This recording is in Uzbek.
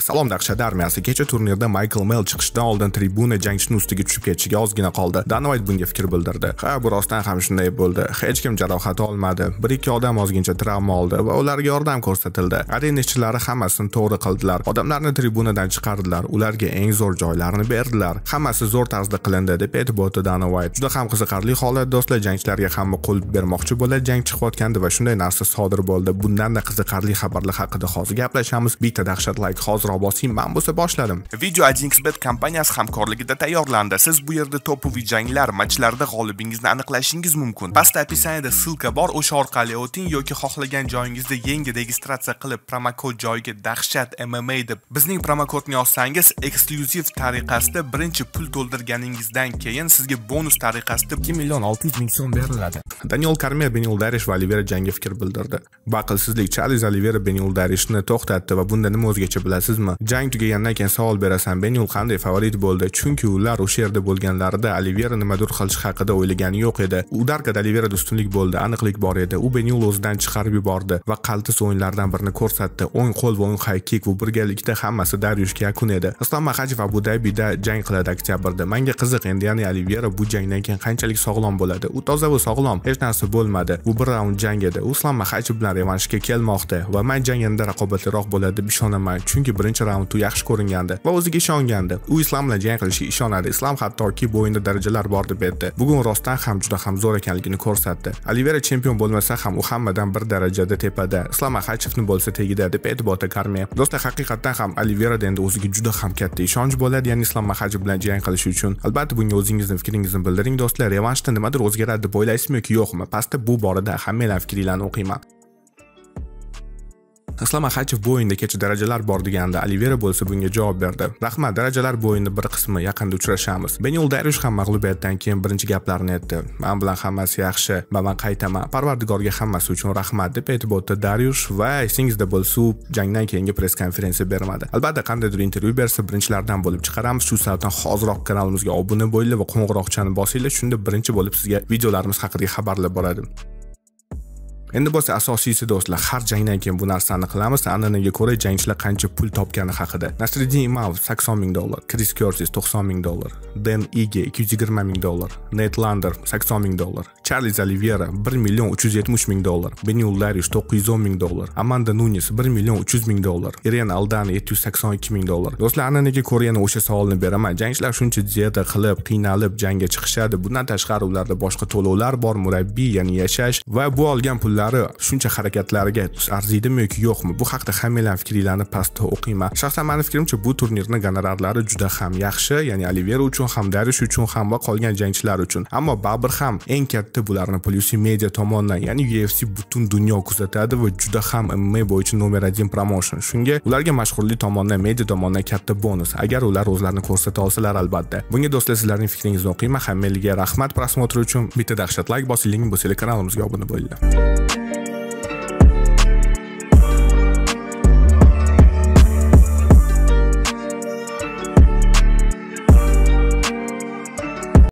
Salom dahshat armiyasi kecha turnirda Michael Mel chiqishdan oldin tribuna jangchini ustiga tushib ketishiga ozgina qoldi. Dan White bunga fikr bildirdi. Ha, bu rostdan ham shunday bo'ldi. Hech kim jarohat olmadi. 1-2 odam ozgincha travma oldi va ularga yordam ko'rsatildi. Arena ishchilari hammasini to'g'ri qildilar. Odamlarni tribunadan chiqardilar. Ularga eng zo'r joylarni berdilar. Hammasi zo'r tarzda qilindi deb aytib o'tdi Dan White. Juda ham qiziqarli holat do'stlar, jangchilarga hamma qo'l bermoqchi bo'ladi, jang chiqayotgandi va shunday narsa sodir bo'ldi. Bundan da qiziqarli xabarlar haqida hozir gaplashamiz. Bitta dahshat layk hozir ozroq bosing man bo'lsa boshladim video ajinkisbet kompaniyasi hamkorligida tayyorlandi siz bu yerda topoviy janglar matchlarida g'olibingizni aniqlashingiz mumkin past описаниyada ссылка bor o'sha orqali o'ting yoki xohlagan joyingizda yangi registratsiya qilib promokod joyiga dahshat mma deb bizning promokodni yozsangiz eksklyuziv tariqasida birinchi pul to'ldirganingizdan keyin sizga bonus tariqasida ikki million yuz ming so'm beriladi daniel karmer darish va olivera jangga fikr bildirdi baqilsizlik chaliz olivera darishni to'xtatdi va bunda nima o'zgacha bilasiz bilasizmi jang tugagandan keyin savol berasan benyul qanday favorit bo'ldi chunki ular o'sha yerda bo'lganlarida olivera nimadir qilish haqida o'ylagani yo'q edi u darkada oliverada ustunlik bo'ldi aniqlik bor edi u benyul o'zidan chiqarib yubordi va qaltis o'yinlardan birini ko'rsatdi o'ng qo'l va o'ng haykik va birgalikda hammasi daryushga yakun edi islom mahajev abu dabida jang qiladi oktyabrda manga qiziq endi ya'ni olivera bu jangdan keyin qanchalik sog'lom bo'ladi u toza va sog'lom hech narsa bo'lmadi bu bir raund jang edi u islom mahajev bilan revanshga kelmoqda va man jang yanada raqobatliroq bo'ladi deb ishonaman chunki birinchi birinchi raundda yaxshi ko'ringandi va o'ziga ishongandi u islom bilan jang qilishga ishonadi islom hattoki bo'yinda darajalar bor deb aytdi bugun rostdan ham juda ham zo'r ekanligini ko'rsatdi alivera chempion bo'lmasa ham u hammadan bir darajada tepada islom axachevni bo'lsa tegida deb aytib o'tdi karmiya do'stlar haqiqatdan ham aliverada endi o'ziga juda ham katta ishonch bo'ladi ya'ni islom mahajev bilan jang qilish uchun albatta bunga o'zingizni fikringizni bildiring do'stlar revanshda nimadir o'zgaradi deb o'ylaysizmi yoki yo'qmi pastda bu borada hammalar fikringlarni o'qiyman islom axachev bo'yinda kecha darajalar bor deganda olivera bo'lsa bunga javob berdi rahmat darajalar bo'yini bir qismi yaqinda uchrashamiz benyul darish ham mag'lubiyatdan keyin birinchi gaplarini aytdi man bilan hammasi yaxshi va man qaytaman parvardigorga hammasi uchun rahmat deb aytib o'tdi daryush va esingizda bo'lsa jangdan keyingi press konferensiya bermadi albatta qandaydir intervyu bersa birinchilardan bo'lib chiqaramiz shu sababdan hoziroq kanalimizga obuna bo'linglar va qo'ng'iroqchani bosinglar shunda birinchi bo'lib sizga videolarimiz haqida xabarlar boradi endi bo'lsa asosiysi do'stlar har jangdan keyin bu narsani qilamiz an'anaga ko'ra jangchilar qancha pul topgani haqida nasriddin imamov sakson ming dollar kris kertis to'qson ming dollar den ige ikki yuz yigirma ming dollar net lander sakson ming dollar charliz olivera bir million uch yuz yetmish ming dollar benil larish to'qqiz yuz o'n ming dollar amanda nunis bir million uch yuz ming dollar iren aldana yetti yuz sakson ikki ming dollar do'stlar an'anaga ko'ra yana o'sha savolni beraman jangchilar shuncha dieta qilib qiynalib jangga chiqishadi bundan tashqari ularda boshqa to'lovlar bor murabbiy ya'ni yashash va bu olgan pullar fikrlari shuncha harakatlariga arziydimi yoki yo'qmi bu haqida hammalarni fikringlarni pastda o'qiyman shaxsan mani fikrimcha bu turnirni gonorarlari juda ham yaxshi ya'ni olivera uchun ham darish uchun ham va qolgan jangchilar uchun ammo baribir ham eng katta bularni plyusi media tomonidan ya'ni ufc butun dunyo kuzatadi va juda ham mma bo'yicha nomer один promotion shunga ularga mashhurlik tomonidan media tomonidan katta bonus agar ular o'zlarini ko'rsata olsalar albatta bunga do'stlar sizlarning fikringizni o'qiyman hammanglarga rahmat prosmotr uchun bitta dahshat layk link bo'lsa kanalimizga obuna bo'linglar